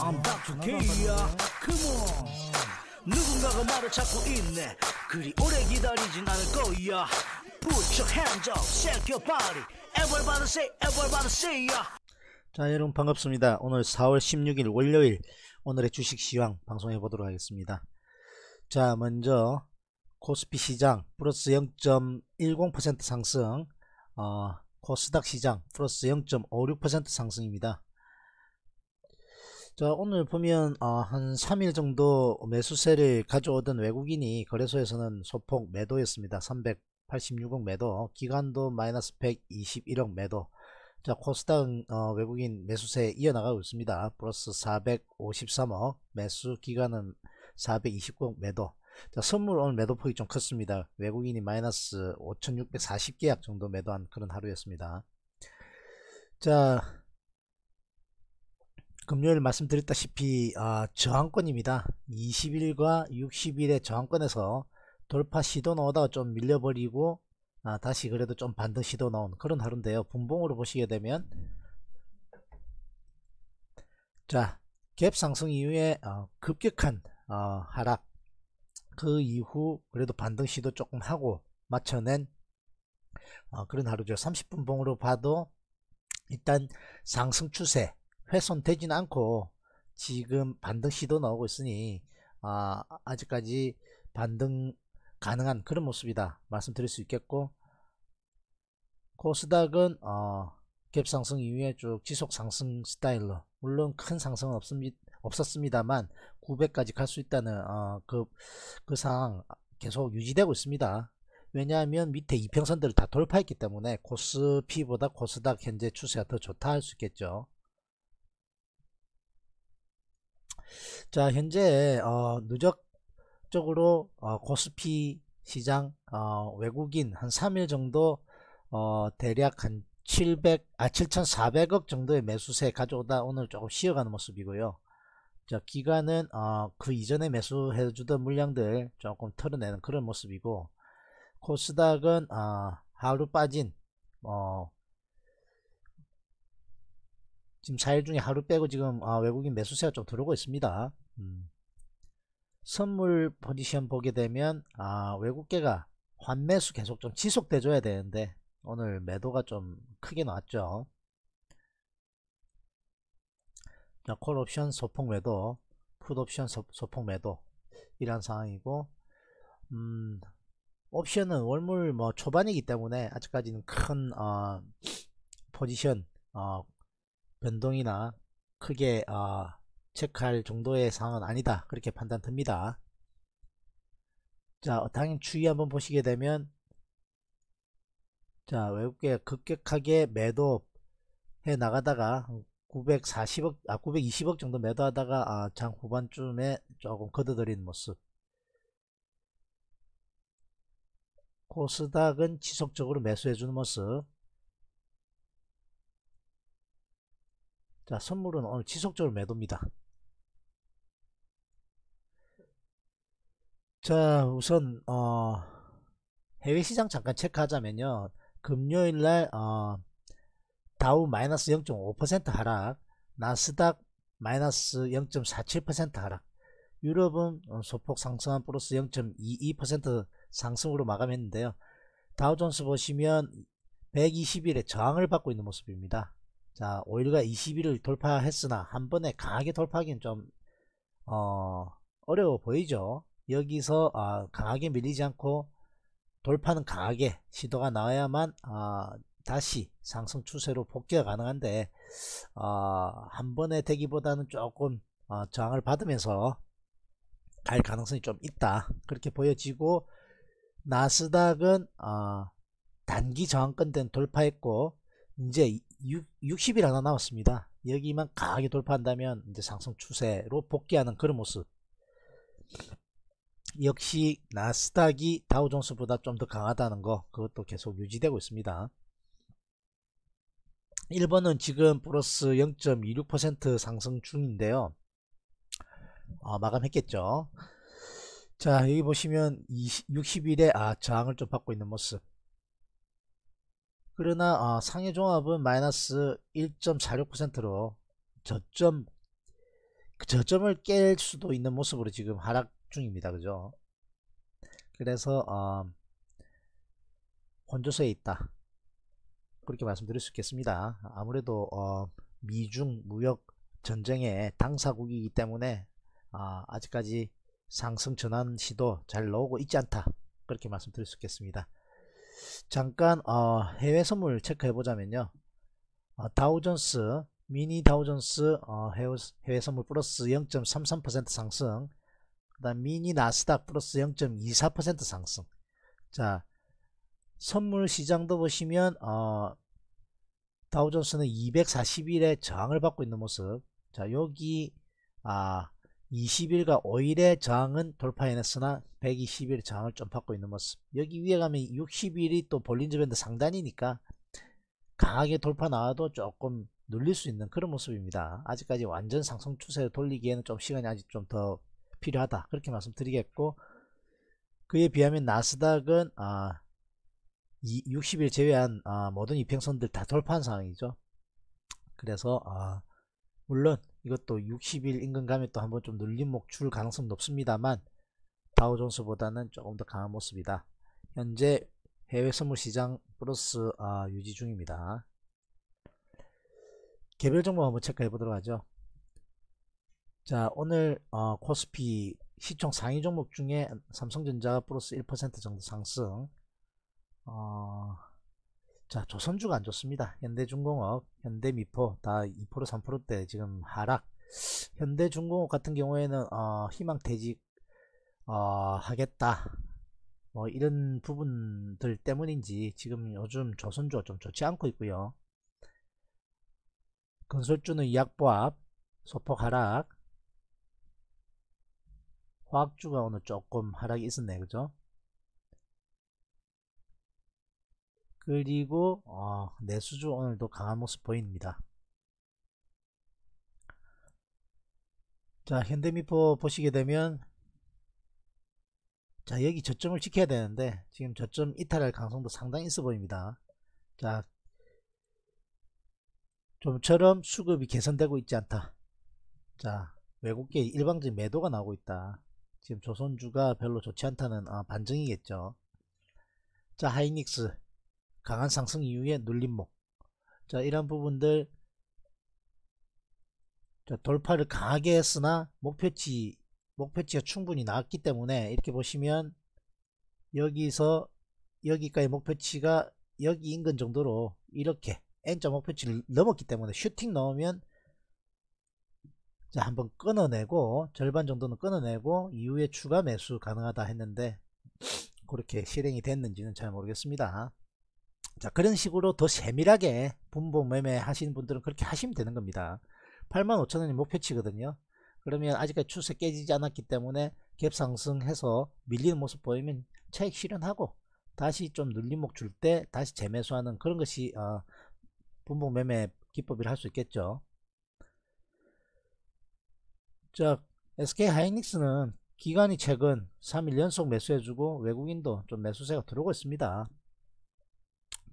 I'm back to K야 Come on 누군가가 나를 찾고 있네 그리 오래 기다리진 않을 거야 Put your hands up, shake your body Everybody say, everybody say yeah. 자 여러분 반갑습니다 오늘 4월 16일 월요일 오늘의 주식시황 방송해 보도록 하겠습니다 자 먼저 코스피 시장 플러스 0.10% 상승 어, 코스닥 시장 플러스 0.56% 상승입니다 자 오늘 보면 어, 한 3일 정도 매수세를 가져오던 외국인이 거래소에서는 소폭 매도였습니다. 386억 매도 기간도 마이너스 121억 매도 자 코스닥 어, 외국인 매수세 이어나가고 있습니다. 플러스 453억 매수 기간은 429억 매도 자, 선물 오늘 매도폭이 좀 컸습니다. 외국인이 마이너스 5640계약 정도 매도한 그런 하루였습니다. 자 금요일 말씀드렸다시피 아, 저항권입니다. 20일과 60일의 저항권에서 돌파 시도 나오다가 좀 밀려버리고 아, 다시 그래도 좀 반등 시도 나온 그런 하루인데요. 분봉으로 보시게 되면 자, 갭 상승 이후에 어, 급격한 어, 하락 그 이후 그래도 반등 시도 조금 하고 맞춰낸 어, 그런 하루죠. 30분 봉으로 봐도 일단 상승 추세 훼손되지는 않고 지금 반등 시도 나오고 있으니 아, 아직까지 반등 가능한 그런 모습이다 말씀드릴 수 있겠고 코스닥은 어, 갭상승 이후에 쭉 지속 상승 스타일로 물론 큰 상승은 없습니 없었습니다만 900까지 갈 수 있다는 어, 그, 그 상황 계속 유지되고 있습니다. 왜냐하면 밑에 이평선들을 다 돌파했기 때문에 코스피보다 코스닥 현재 추세가 더 좋다 할 수 있겠죠. 자 현재 어, 누적적으로 어, 코스피 시장 어, 외국인 한 3일 정도 어, 대략 한 700, 아 7,400억 정도의 매수세 가져오다 오늘 조금 쉬어가는 모습이고요. 자 기간은 어, 그 이전에 매수해주던 물량들 조금 털어내는 그런 모습이고 코스닥은 어, 하루 빠진 어, 지금 4일 중에 하루 빼고 지금 아, 외국인 매수세가 좀 들어오고 있습니다. 음. 선물 포지션 보게 되면 아, 외국계가 환매수 계속 좀 지속돼 줘야 되는데 오늘 매도가 좀 크게 나왔죠. 자, 콜 옵션 소폭 매도, 풋 옵션 소, 폭 매도 이런 상황이고 음, 옵션은 월물 뭐 초반이기 때문에 아직까지는 큰 어, 포지션 어, 변동이나 크게 어, 체크할 정도의 상황은 아니다 그렇게 판단 듭니다 자 당연 히 주의 한번 보시게 되면 자 외국계 급격하게 매도해 나가다가 940억 아 920억 정도 매도하다가 아, 장 후반쯤에 조금 걷어들인 모습 코스닥은 지속적으로 매수해주는 모습 자 선물은 오늘 지속적으로 매도입니다. 자 우선 어, 해외 시장 잠깐 체크하자면요. 금요일날 어, 다우 마이너스 0.5% 하락 나스닥 마이너스 0.47% 하락 유럽은 소폭 상승한 플러스 0.22% 상승으로 마감했는데요. 다우존스 보시면 120일에 저항을 받고 있는 모습입니다. 자, 오일과 20일을 돌파했으나 한 번에 강하게 돌파하기는 좀, 어, 어려워 보이죠? 여기서 아, 강하게 밀리지 않고 돌파는 강하게 시도가 나와야만 아, 다시 상승 추세로 복귀가 가능한데 아, 한 번에 되기보다는 조금 아, 저항을 받으면서 갈 가능성이 좀 있다 그렇게 보여지고 나스닥은 아, 단기 저항권 된 돌파했고 이제 60일 하나 남았습니다. 여기만 강하게 돌파한다면 이제 상승 추세로 복귀하는 그런 모습. 역시 나스닥이 다우존스보다 좀 더 강하다는 거 그것도 계속 유지되고 있습니다. 일본은 지금 플러스 0.26% 상승 중인데요. 어, 마감했겠죠. 자 여기 보시면 20, 60일에 아 저항을 좀 받고 있는 모습 그러나 어, 상해 종합은 마이너스 1.46%로 저점 그 저점을 깰 수도 있는 모습으로 지금 하락 중입니다. 그죠? 그래서 어, 혼조세에 있다. 그렇게 말씀드릴 수 있겠습니다. 아무래도 어, 미중 무역 전쟁의 당사국이기 때문에 아, 아직까지 상승 전환 시도 잘 나오고 있지 않다. 그렇게 말씀드릴 수 있겠습니다. 잠깐 어, 해외 선물 체크해 보자면요 어, 다우존스 미니 다우존스 어, 해외, 해외 선물 플러스 0.33% 상승 그 다음 미니 나스닥 플러스 0.24% 상승 자 선물 시장도 보시면 어, 다우존스는 241에 저항을 받고 있는 모습 자 여기 아 20일과 5일에 저항은 돌파해냈으나 120일 저항을 좀 받고 있는 모습 여기 위에 가면 60일이 또 볼린저밴드 상단이니까 강하게 돌파 나와도 조금 눌릴 수 있는 그런 모습입니다 아직까지 완전 상승 추세로 돌리기에는 좀 시간이 아직 좀 더 필요하다 그렇게 말씀드리겠고 그에 비하면 나스닥은 아, 60일 제외한 아, 모든 이평선들 다 돌파한 상황이죠 그래서 아, 물론 이것도 60일 인근감에 또 한번 좀 눌림목 줄 가능성 높습니다만 다우존스보다는 조금 더 강한 모습이다. 현재 해외 선물시장 플러스 아, 유지 중입니다. 개별 정보 한번 체크해 보도록 하죠. 자 오늘 어, 코스피 시총 상위 종목 중에 삼성전자 플러스 1% 정도 상승 어... 자 조선주가 안 좋습니다 현대중공업 현대미포 다 2% 3%대 지금 하락 현대중공업 같은 경우에는 어, 희망퇴직 어, 하겠다 뭐 이런 부분들 때문인지 지금 요즘 조선주가 좀 좋지 않고 있고요 건설주는 이약보합 소폭 하락 화학주가 오늘 조금 하락이 있었네 그죠 그리고 어, 내수주 오늘도 강한 모습 보입니다. 자 현대미포 보시게 되면 자 여기 저점을 지켜야 되는데 지금 저점 이탈할 가능성도 상당히 있어 보입니다. 자 좀처럼 수급이 개선되고 있지 않다. 자 외국계 일방적 매도가 나오고 있다. 지금 조선주가 별로 좋지 않다는 아, 반증이겠죠. 자 하이닉스 강한 상승 이후에 눌림목 자 이런 부분들 자, 돌파를 강하게 했으나 목표치 목표치가 충분히 나왔기 때문에 이렇게 보시면 여기서 여기까지 목표치가 여기 인근 정도로 이렇게 N자 목표치를 넘었기 때문에 슈팅 넣으면 자 한번 끊어내고 절반 정도는 끊어내고 이후에 추가 매수 가능하다 했는데 그렇게 실행이 됐는지는 잘 모르겠습니다. 자 그런 식으로 더 세밀하게 분봉 매매 하시는 분들은 그렇게 하시면 되는 겁니다 85,000원이 목표치거든요 그러면 아직까지 추세 깨지지 않았기 때문에 갭 상승해서 밀리는 모습 보이면 차익 실현하고 다시 좀 눌림목 줄 때 다시 재매수하는 그런 것이 어, 분봉 매매 기법이라 할 수 있겠죠 자 SK 하이닉스는 기간이 최근 3일 연속 매수해주고 외국인도 좀 매수세가 들어오고 있습니다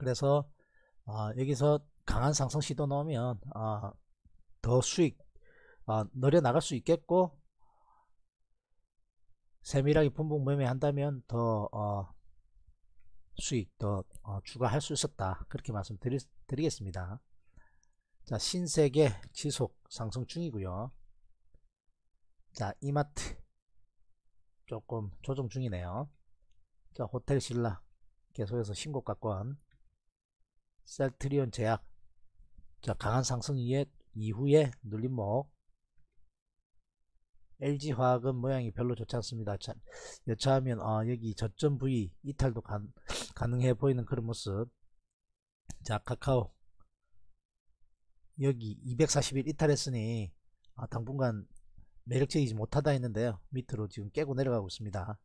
그래서 아, 여기서 강한 상승 시도 넣으면 아, 더 수익 아, 늘려 나갈 수 있겠고 세밀하게 분봉 매매한다면 더 어, 수익 더 어, 추가할 수 있었다 그렇게 말씀드리겠습니다. 자 신세계 지속 상승 중이고요. 자 이마트 조금 조정 중이네요. 자 호텔 신라 계속해서 신고가권 셀트리온 제약 자 강한 상승 이에, 이후에 눌림목 LG화학은 모양이 별로 좋지 않습니다. 자, 여차하면 어, 여기 저점 부위 이탈도 가, 능해 보이는 그런 모습 자 카카오 여기 240일 이탈했으니 아, 당분간 매력적이지 못하다 했는데요. 밑으로 지금 깨고 내려가고 있습니다.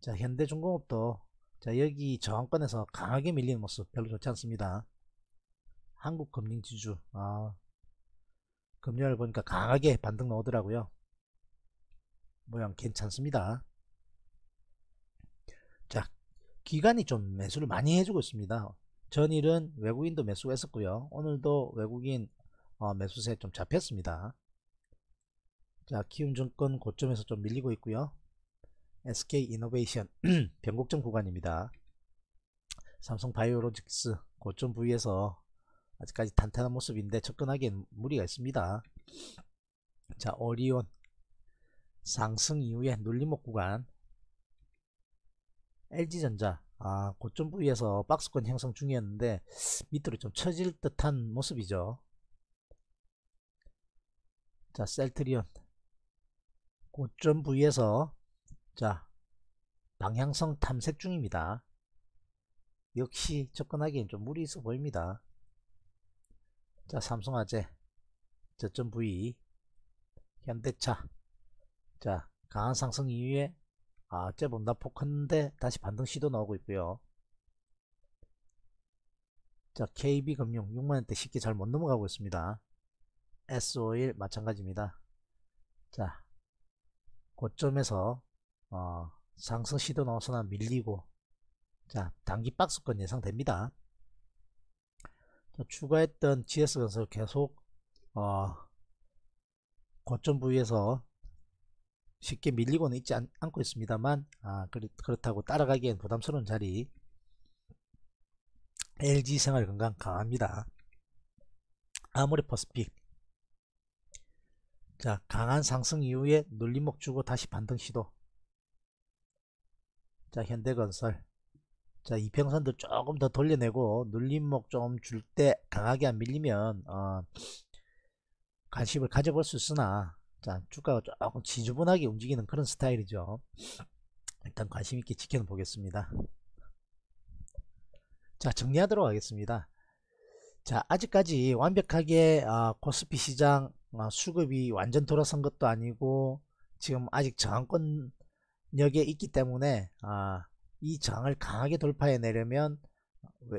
자 현대중공업도 자 여기 저항권에서 강하게 밀리는 모습 별로 좋지 않습니다 한국금융지주 아, 금요일 보니까 강하게 반등 나오더라고요 모양 괜찮습니다 자 기간이 좀 매수를 많이 해주고 있습니다 전일은 외국인도 매수 했었고요 오늘도 외국인 어, 매수세 좀 잡혔습니다 자 키움증권 고점에서 좀 밀리고 있고요 SK 이노베이션 변곡점 구간입니다. 삼성 바이오로직스 고점 부위에서 아직까지 탄탄한 모습인데 접근하기엔 무리가 있습니다. 자, 오리온 상승 이후에 눌림목 구간 LG전자 아, 고점 부위에서 박스권 형성 중이었는데 밑으로 좀 처질 듯한 모습이죠. 자, 셀트리온 고점 부위에서 자, 방향성 탐색 중입니다. 역시 접근하기엔 좀 무리 있어 보입니다. 자, 삼성화재, 저점 부위, 현대차. 자, 강한 상승 이후에 아, 제 본다 폭는데 다시 반등 시도 나오고 있고요. 자, KB금융 6만원대 쉽게 잘 못 넘어가고 있습니다. s 5 1 마찬가지입니다. 자, 고점에서 어, 상승 시도 나오서나 밀리고 자 단기 박스권 예상됩니다 추가했던 GS건설 계속 어, 고점 부위에서 쉽게 밀리고는 있지 않, 고 있습니다만 아, 그렇, 다고 따라가기엔 부담스러운 자리 LG생활건강 강합니다 아무리 퍼스픽 자 강한 상승 이후에 눌림목 주고 다시 반등 시도 자 현대건설 자 이평선도 조금 더 돌려내고 눌림목 좀 줄 때 강하게 안 밀리면 어, 관심을 가져볼 수 있으나 자 주가가 조금 지저분하게 움직이는 그런 스타일이죠 일단 관심 있게 지켜 보겠습니다 자 정리하도록 하겠습니다 자 아직까지 완벽하게 어, 코스피 시장 어, 수급이 완전 돌아선 것도 아니고 지금 아직 저항권 여기에 있기 때문에 아, 이항을 강하게 돌파해내려면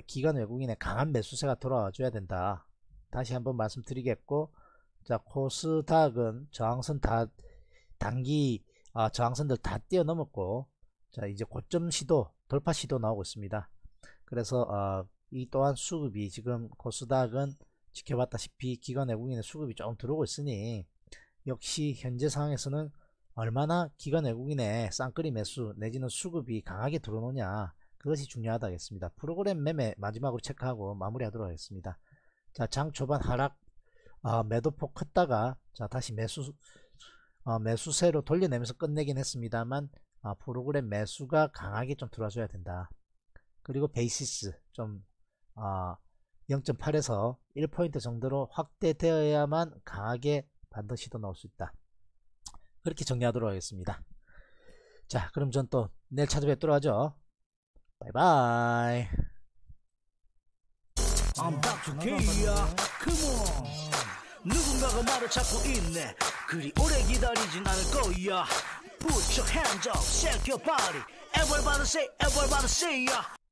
기관 외국인의 강한 매수세가 돌아와줘야 된다. 다시 한번 말씀드리겠고 자 코스닥은 저항선 다 단기 아, 저항선들 다 뛰어넘었고 자 이제 고점 시도 돌파 시도 나오고 있습니다. 그래서 어, 이 또한 수급이 지금 코스닥은 지켜봤다시피 기관 외국인의 수급이 조금 들어오고 있으니 역시 현재 상황에서는 얼마나 기관 외국인의 쌍끌이 매수 내지는 수급이 강하게 들어오느냐 그것이 중요하다겠습니다. 프로그램 매매 마지막으로 체크하고 마무리하도록 하겠습니다. 자, 장 초반 하락 아, 매도폭 컸다가 자 다시 매수 아, 매수세로 돌려내면서 끝내긴 했습니다만 아, 프로그램 매수가 강하게 좀 들어줘야 된다. 그리고 베이시스 좀 아, 0.8에서 1포인트 정도로 확대되어야만 강하게 반드 시도 나올 수 있다. 그렇게 정리하도록 하겠습니다. 자 그럼 전 또 내일 찾아뵙도록 하죠. 바이바이 I'm back to Korea. Come on. 누군가가 나를 찾고 있네. 그리 오래 기다리진 않을 거야. Put your hands up, shake your body. Everybody say, everybody say, yeah.